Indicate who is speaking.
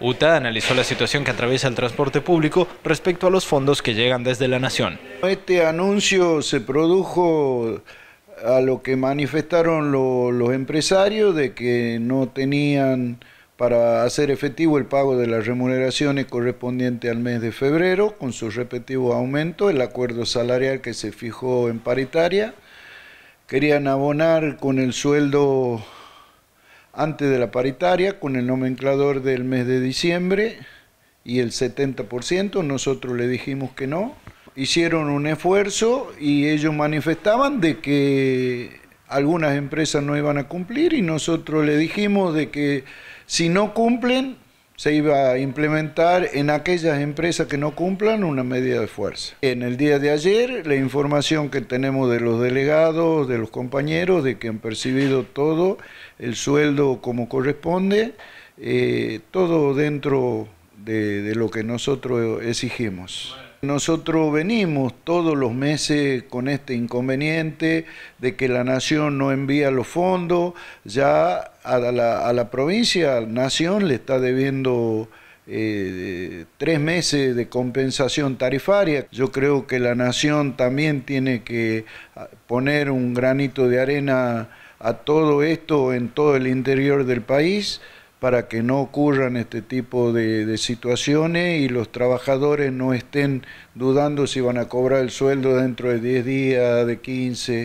Speaker 1: UTA analizó la situación que atraviesa el transporte público respecto a los fondos que llegan desde la Nación. Este anuncio se produjo a lo que manifestaron los empresarios de que no tenían para hacer efectivo el pago de las remuneraciones correspondientes al mes de febrero, con su repetido aumento, el acuerdo salarial que se fijó en paritaria. Querían abonar con el sueldo antes de la paritaria con el nomenclador del mes de diciembre y el 70%, nosotros le dijimos que no. Hicieron un esfuerzo y ellos manifestaban de que algunas empresas no iban a cumplir y nosotros le dijimos de que si no cumplen se iba a implementar en aquellas empresas que no cumplan una medida de fuerza. En el día de ayer, la información que tenemos de los delegados, de los compañeros, de que han percibido todo el sueldo como corresponde, eh, todo dentro de, lo que nosotros exigimos. Nosotros venimos todos los meses con este inconveniente de que la nación no envía los fondos, ya a la, a la provincia, nación le está debiendo... Eh, tres meses de compensación tarifaria. Yo creo que la nación también tiene que ah, poner un granito de arena a todo esto en todo el interior del país para que no ocurran este tipo de, situaciones y los trabajadores no estén dudando si van a cobrar el sueldo dentro de 10 días, de 15.